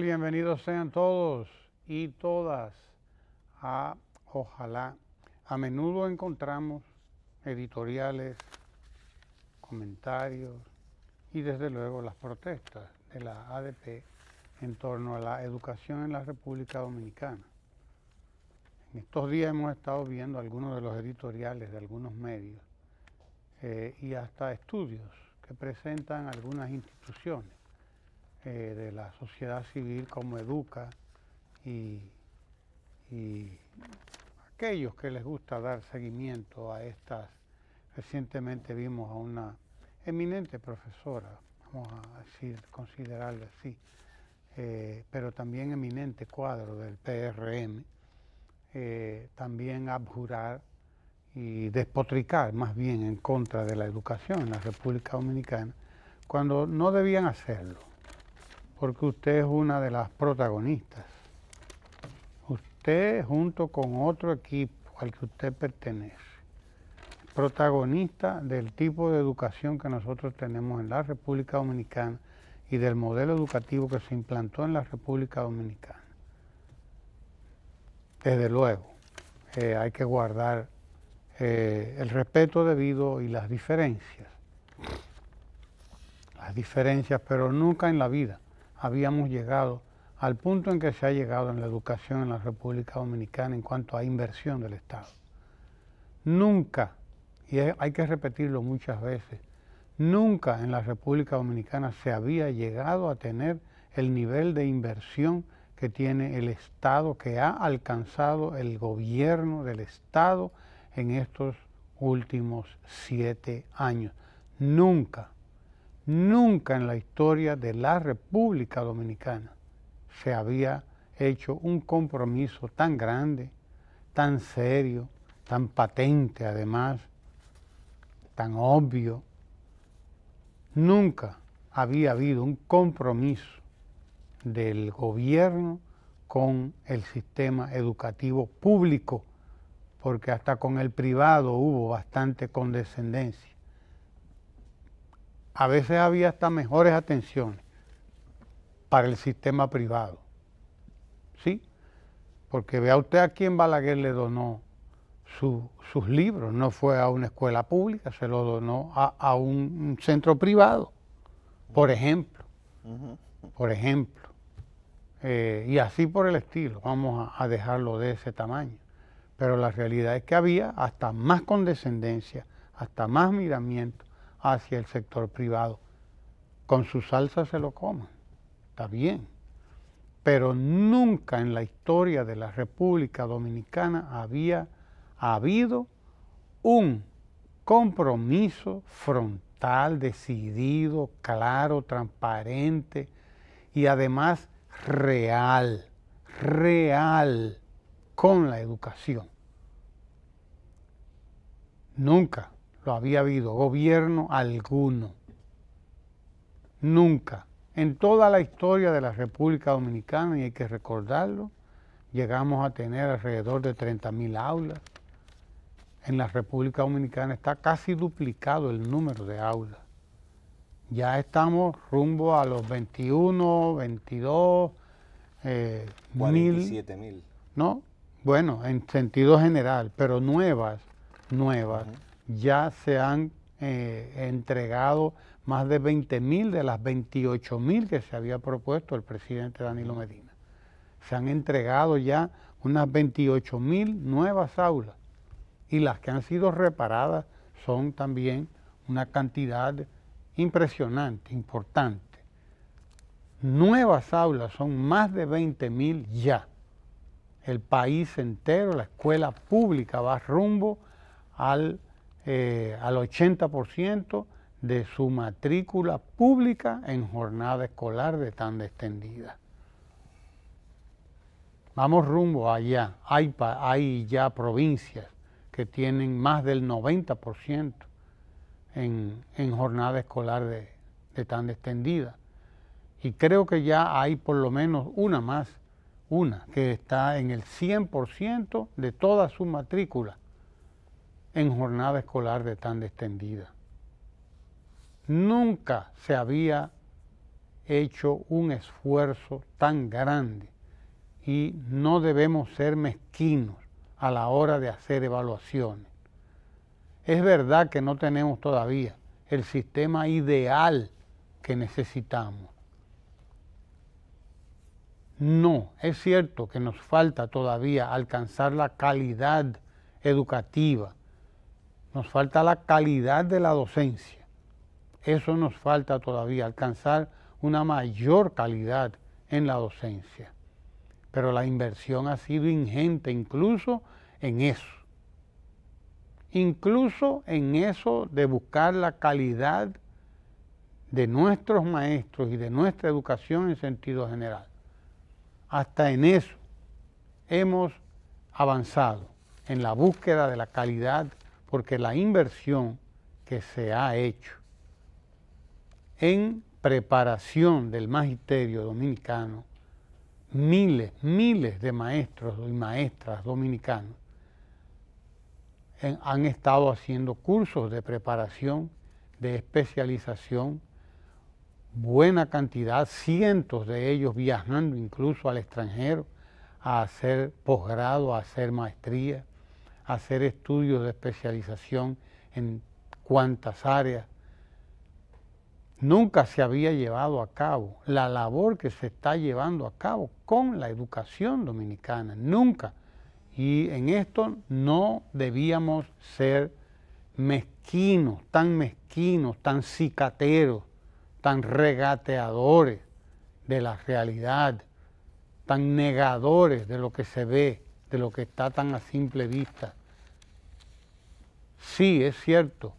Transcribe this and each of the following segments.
Bienvenidos sean todos y todas a Ojalá. A menudo encontramos editoriales, comentarios y desde luego las protestas de la ADP en torno a la educación en la República Dominicana. En estos días hemos estado viendo algunos de los editoriales de algunos medios eh, y hasta estudios que presentan algunas instituciones eh, de la sociedad civil como Educa y, aquellos que les gusta dar seguimiento a estas. Recientemente vimos a una eminente profesora, vamos a decir, considerarla así, eh, pero también eminente cuadro del PRM, eh, también abjurar y despotricar más bien en contra de la educación en la República Dominicana, cuando no debían hacerlo porque usted es una de las protagonistas. Usted junto con otro equipo al que usted pertenece, protagonista del tipo de educación que nosotros tenemos en la República Dominicana y del modelo educativo que se implantó en la República Dominicana. Desde luego, eh, hay que guardar eh, el respeto debido y las diferencias. Las diferencias, pero nunca en la vida habíamos llegado al punto en que se ha llegado en la educación en la República Dominicana en cuanto a inversión del Estado. Nunca, y hay que repetirlo muchas veces, nunca en la República Dominicana se había llegado a tener el nivel de inversión que tiene el Estado, que ha alcanzado el gobierno del Estado en estos últimos siete años. Nunca Nunca en la historia de la República Dominicana se había hecho un compromiso tan grande, tan serio, tan patente además, tan obvio. Nunca había habido un compromiso del gobierno con el sistema educativo público, porque hasta con el privado hubo bastante condescendencia a veces había hasta mejores atenciones para el sistema privado. ¿Sí? Porque vea usted a quién Balaguer le donó sus libros, no fue a una escuela pública, se lo donó a, un centro privado, por ejemplo. Por ejemplo. Eh, y así por el estilo, vamos a, a dejarlo de ese tamaño. Pero la realidad es que había hasta más condescendencia, hasta más miramiento hacia el sector privado. Con su salsa se lo coman, está bien, pero nunca en la historia de la República Dominicana había habido un compromiso frontal, decidido, claro, transparente y además real, real con la educación. Nunca lo había habido gobierno alguno. Nunca, en toda la historia de la República Dominicana, y hay que recordarlo, llegamos a tener alrededor de 30.000 aulas. En la República Dominicana está casi duplicado el número de aulas. Ya estamos rumbo a los 21, 22, eh, mil. No, bueno, en sentido general, pero nuevas, nuevas ya se han eh, entregado más de 20.000 mil de las 28.000 mil que se había propuesto el presidente Danilo Medina. Se han entregado ya unas 28 mil nuevas aulas y las que han sido reparadas son también una cantidad impresionante, importante. Nuevas aulas son más de 20.000 mil ya. El país entero, la escuela pública va rumbo al eh, al 80% de su matrícula pública en jornada escolar de tan extendida. Vamos rumbo allá. Hay, hay ya provincias que tienen más del 90% en, jornada escolar de, de tan extendida. Y creo que ya hay por lo menos una más, una que está en el 100% de toda su matrícula en jornada escolar de tan extendida. Nunca se había hecho un esfuerzo tan grande y no debemos ser mezquinos a la hora de hacer evaluaciones. Es verdad que no tenemos todavía el sistema ideal que necesitamos. No, es cierto que nos falta todavía alcanzar la calidad educativa nos falta la calidad de la docencia. Eso nos falta todavía, alcanzar una mayor calidad en la docencia. Pero la inversión ha sido ingente incluso en eso. Incluso en eso de buscar la calidad de nuestros maestros y de nuestra educación en sentido general. Hasta en eso hemos avanzado, en la búsqueda de la calidad porque la inversión que se ha hecho en preparación del magisterio dominicano, miles, miles de maestros y maestras dominicanos han estado haciendo cursos de preparación, de especialización, buena cantidad, cientos de ellos viajando incluso al extranjero a hacer posgrado, a hacer maestría hacer estudios de especialización en cuantas áreas. Nunca se había llevado a cabo la labor que se está llevando a cabo con la educación dominicana, nunca. Y en esto no debíamos ser mezquinos, tan mezquinos, tan cicateros, tan regateadores de la realidad, tan negadores de lo que se ve, de lo que está tan a simple vista. Sí, es cierto,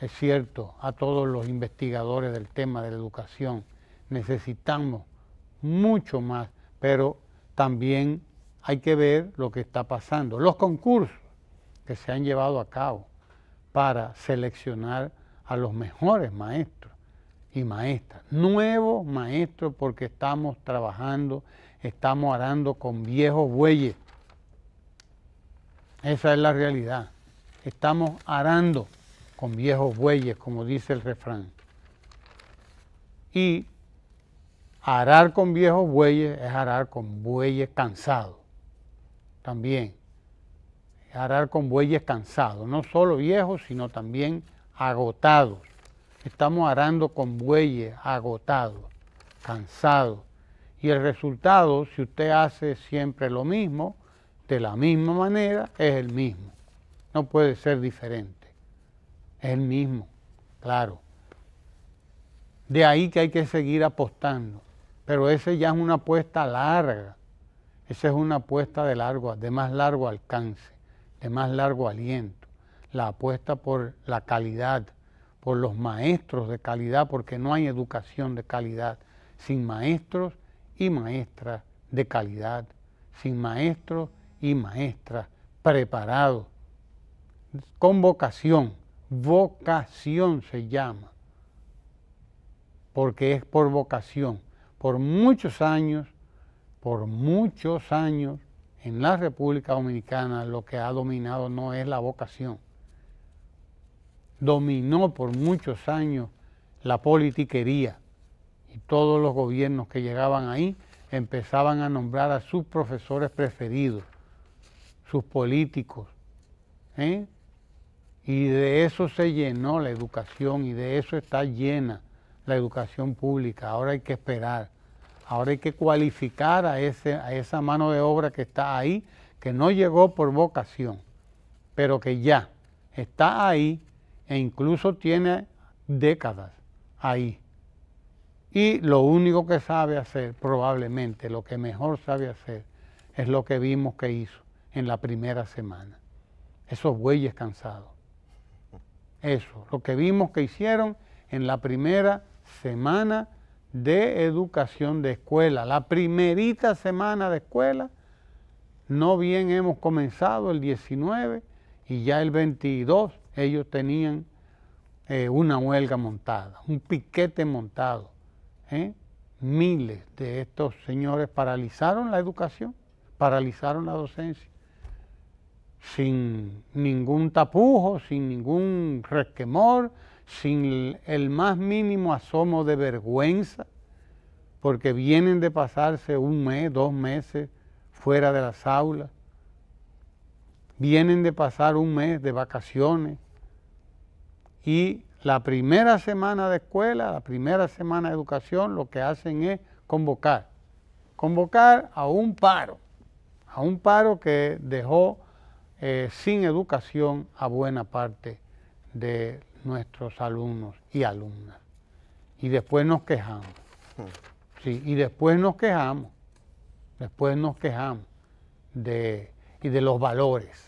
es cierto, a todos los investigadores del tema de la educación necesitamos mucho más, pero también hay que ver lo que está pasando. Los concursos que se han llevado a cabo para seleccionar a los mejores maestros y maestras, nuevos maestros porque estamos trabajando, estamos arando con viejos bueyes. Esa es la realidad estamos arando con viejos bueyes, como dice el refrán. Y arar con viejos bueyes es arar con bueyes cansados. También. arar con bueyes cansados. No solo viejos, sino también agotados. Estamos arando con bueyes agotados, cansados. Y el resultado, si usted hace siempre lo mismo, de la misma manera, es el mismo no puede ser diferente. Es el mismo, claro. De ahí que hay que seguir apostando. Pero esa ya es una apuesta larga. Esa es una apuesta de, largo, de más largo alcance, de más largo aliento. La apuesta por la calidad, por los maestros de calidad, porque no hay educación de calidad sin maestros y maestras de calidad, sin maestros y maestras preparados con vocación. Vocación se llama, porque es por vocación. Por muchos años, por muchos años, en la República Dominicana lo que ha dominado no es la vocación. Dominó por muchos años la politiquería y todos los gobiernos que llegaban ahí empezaban a nombrar a sus profesores preferidos, sus políticos, ¿eh? Y de eso se llenó la educación y de eso está llena la educación pública. Ahora hay que esperar, ahora hay que cualificar a, ese, a esa mano de obra que está ahí, que no llegó por vocación, pero que ya está ahí e incluso tiene décadas ahí. Y lo único que sabe hacer, probablemente lo que mejor sabe hacer, es lo que vimos que hizo en la primera semana. Esos bueyes cansados eso, lo que vimos que hicieron en la primera semana de educación de escuela, la primerita semana de escuela, no bien hemos comenzado el 19 y ya el 22 ellos tenían eh, una huelga montada, un piquete montado. ¿eh? Miles de estos señores paralizaron la educación, paralizaron la docencia sin ningún tapujo, sin ningún resquemor, sin el más mínimo asomo de vergüenza, porque vienen de pasarse un mes, dos meses fuera de las aulas, vienen de pasar un mes de vacaciones y la primera semana de escuela, la primera semana de educación, lo que hacen es convocar, convocar a un paro, a un paro que dejó eh, sin educación a buena parte de nuestros alumnos y alumnas. Y después nos quejamos. Hmm. Sí, y después nos quejamos. Después nos quejamos de, y de los valores.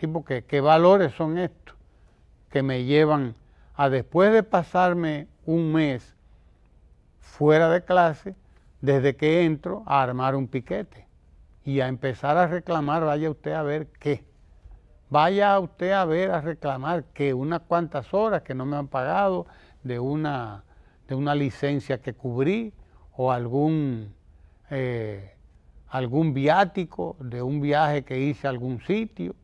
Sí, porque qué valores son estos que me llevan a después de pasarme un mes fuera de clase, desde que entro, a armar un piquete y a empezar a reclamar, vaya usted a ver qué. Vaya usted a ver, a reclamar que unas cuantas horas que no me han pagado de una, de una licencia que cubrí o algún, eh, algún viático de un viaje que hice a algún sitio,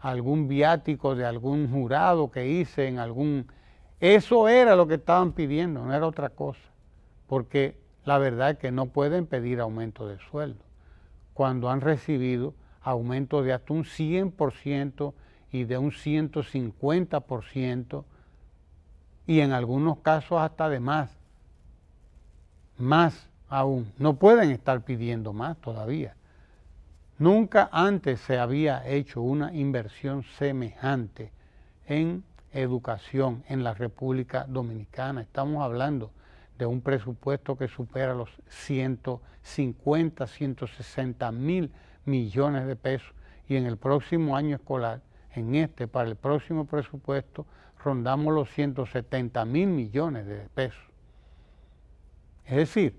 algún viático de algún jurado que hice en algún... Eso era lo que estaban pidiendo, no era otra cosa, porque la verdad es que no pueden pedir aumento de sueldo cuando han recibido aumento de hasta un 100% y de un 150% y en algunos casos hasta de más, más aún. No pueden estar pidiendo más todavía. Nunca antes se había hecho una inversión semejante en educación en la República Dominicana. Estamos hablando de un presupuesto que supera los 150, 160 mil millones de pesos y en el próximo año escolar, en este, para el próximo presupuesto, rondamos los 170 mil millones de pesos. Es decir,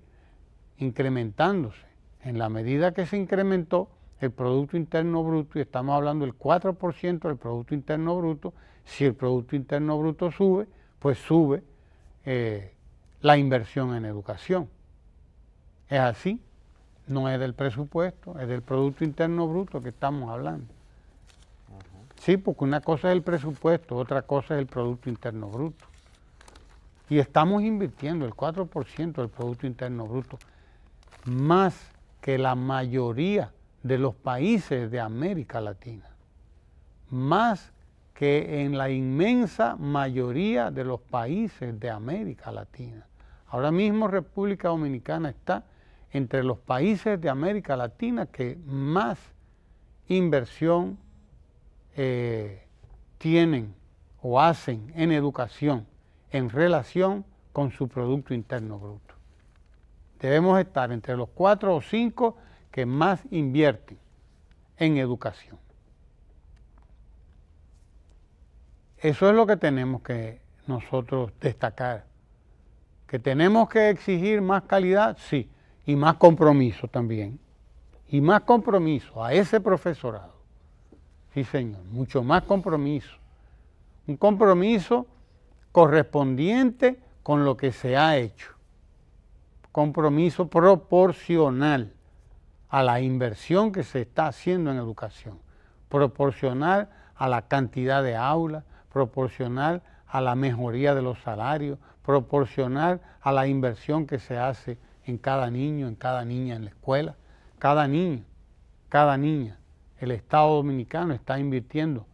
incrementándose. En la medida que se incrementó el Producto Interno Bruto, y estamos hablando del 4% del Producto Interno Bruto, si el Producto Interno Bruto sube, pues sube eh, la inversión en educación. ¿Es así? no es del presupuesto, es del Producto Interno Bruto que estamos hablando. Sí, porque una cosa es el presupuesto, otra cosa es el Producto Interno Bruto. Y estamos invirtiendo el 4% del Producto Interno Bruto, más que la mayoría de los países de América Latina, más que en la inmensa mayoría de los países de América Latina. Ahora mismo República Dominicana está entre los países de América Latina que más inversión eh, tienen o hacen en educación en relación con su Producto Interno Bruto. Debemos estar entre los cuatro o cinco que más invierten en educación. Eso es lo que tenemos que nosotros destacar. ¿Que tenemos que exigir más calidad? Sí y más compromiso también. Y más compromiso a ese profesorado. Sí, señor, mucho más compromiso. Un compromiso correspondiente con lo que se ha hecho. Compromiso proporcional a la inversión que se está haciendo en educación. Proporcional a la cantidad de aulas, proporcional a la mejoría de los salarios, proporcional a la inversión que se hace en cada niño, en cada niña en la escuela, cada niño, cada niña. El Estado Dominicano está invirtiendo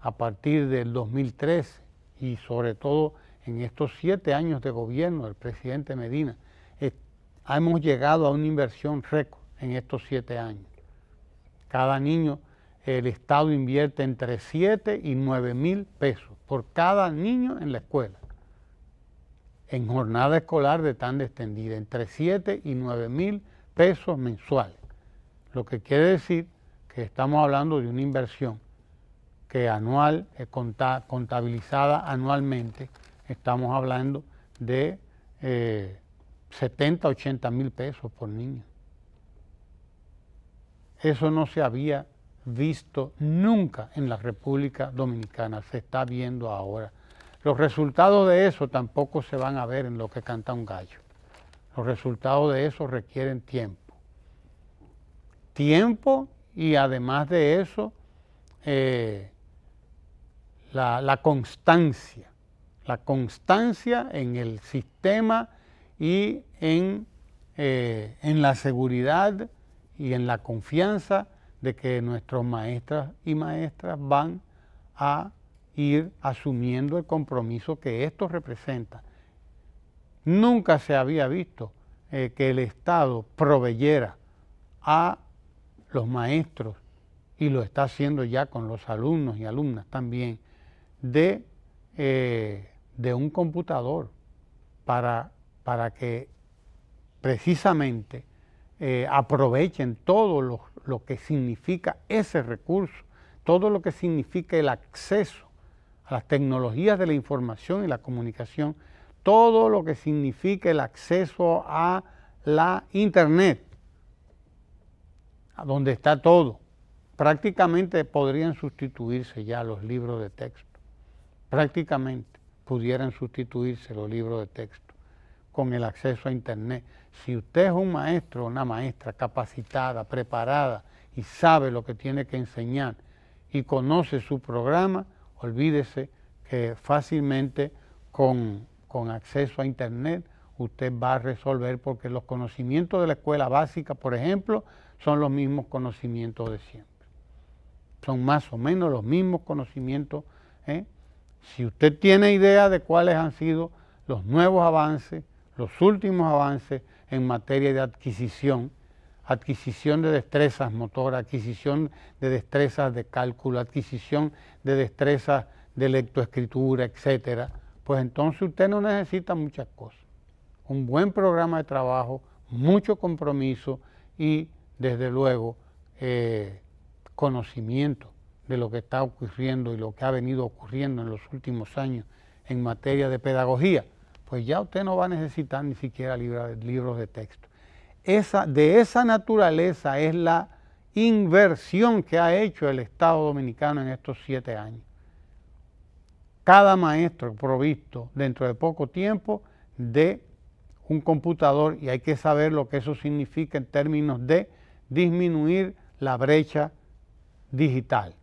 a partir del 2013 y sobre todo en estos siete años de gobierno del presidente Medina, hemos llegado a una inversión récord en estos siete años. Cada niño, el Estado invierte entre siete y nueve mil pesos por cada niño en la escuela en jornada escolar de tan extendida, entre 7 y 9 mil pesos mensuales. Lo que quiere decir que estamos hablando de una inversión que anual, eh, contabilizada anualmente, estamos hablando de eh, 70, 80 mil pesos por niño. Eso no se había visto nunca en la República Dominicana, se está viendo ahora. Los resultados de eso tampoco se van a ver en lo que canta un gallo. Los resultados de eso requieren tiempo. Tiempo y además de eso, eh, la, constancia. La constancia en el sistema y en eh, en la seguridad y en la confianza de que nuestros maestras y maestras van a ir asumiendo el compromiso que esto representa. Nunca se había visto eh, que el Estado proveyera a los maestros, y lo está haciendo ya con los alumnos y alumnas también, de, eh, de un computador para, para que precisamente eh, aprovechen todo lo, lo que significa ese recurso, todo lo que significa el acceso a las tecnologías de la información y la comunicación, todo lo que significa el acceso a la Internet, a donde está todo. Prácticamente podrían sustituirse ya los libros de texto, prácticamente pudieran sustituirse los libros de texto con el acceso a Internet. Si usted es un maestro una maestra capacitada, preparada y sabe lo que tiene que enseñar y conoce su programa, olvídese que fácilmente con, acceso a Internet usted va a resolver porque los conocimientos de la escuela básica, por ejemplo, son los mismos conocimientos de siempre. Son más o menos los mismos conocimientos. ¿eh? Si usted tiene idea de cuáles han sido los nuevos avances, los últimos avances en materia de adquisición adquisición de destrezas motoras, adquisición de destrezas de cálculo, adquisición de destrezas de lectoescritura, etcétera, pues entonces usted no necesita muchas cosas. Un buen programa de trabajo, mucho compromiso y, desde luego, eh, conocimiento de lo que está ocurriendo y lo que ha venido ocurriendo en los últimos años en materia de pedagogía, pues ya usted no va a necesitar ni siquiera libros de texto de esa naturaleza es la inversión que ha hecho el Estado dominicano en estos siete años. Cada maestro provisto dentro de poco tiempo de un computador y hay que saber lo que eso significa en términos de disminuir la brecha digital,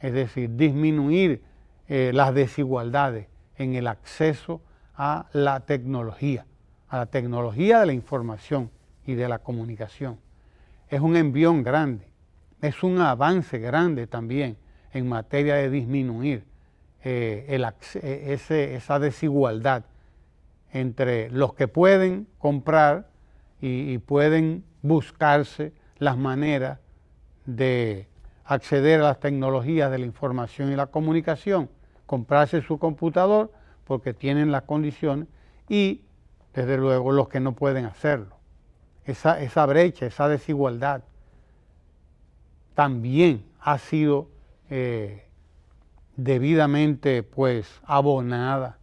es decir, disminuir eh, las desigualdades en el acceso a la tecnología, a la tecnología de la información y de la comunicación. Es un envión grande, es un avance grande también en materia de disminuir eh, eh, esa desigualdad entre los que pueden comprar y pueden buscarse las maneras de acceder a las tecnologías de la información y la comunicación, comprarse su computador porque tienen las condiciones y, desde luego, los que no pueden hacerlo esa, brecha, esa desigualdad, también ha sido eh, debidamente pues abonada.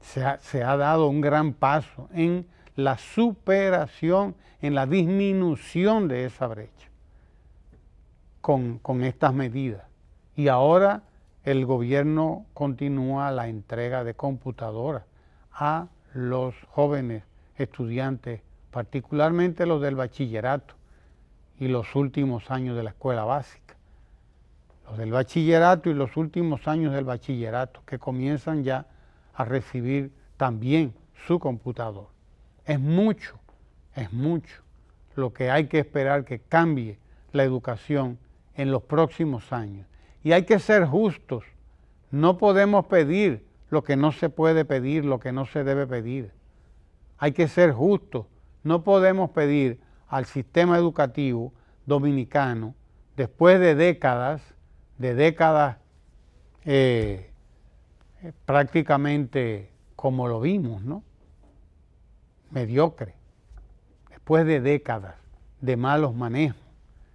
Se ha, dado un gran paso en la superación, en la disminución de esa brecha con, con estas medidas. Y ahora el gobierno continúa la entrega de computadoras a los jóvenes estudiantes particularmente los del bachillerato y los últimos años de la escuela básica. Los del bachillerato y los últimos años del bachillerato, que comienzan ya a recibir también su computador. Es mucho, es mucho lo que hay que esperar que cambie la educación en los próximos años. Y hay que ser justos. No podemos pedir lo que no se puede pedir, lo que no se debe pedir. Hay que ser justos no podemos pedir al sistema educativo dominicano, después de décadas, de décadas eh, eh, prácticamente como lo vimos, ¿no? Mediocre, después de décadas de malos manejos,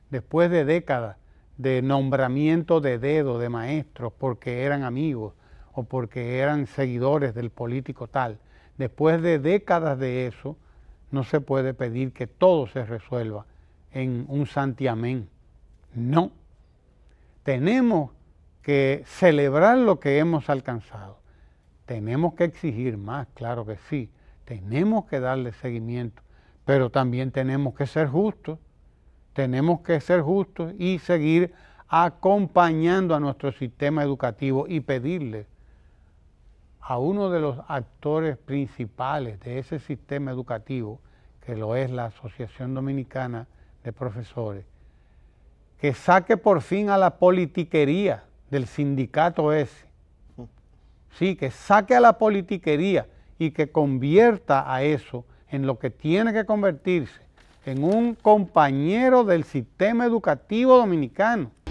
después de décadas de nombramiento de dedo de maestros porque eran amigos o porque eran seguidores del político tal, después de décadas de eso, no se puede pedir que todo se resuelva en un santiamén. No. Tenemos que celebrar lo que hemos alcanzado. Tenemos que exigir más, claro que sí. Tenemos que darle seguimiento, pero también tenemos que ser justos. Tenemos que ser justos y seguir acompañando a nuestro sistema educativo y pedirle a uno de los actores principales de ese sistema educativo, que lo es la Asociación Dominicana de Profesores, que saque por fin a la politiquería del sindicato ese. Sí, que saque a la politiquería y que convierta a eso en lo que tiene que convertirse, en un compañero del sistema educativo dominicano.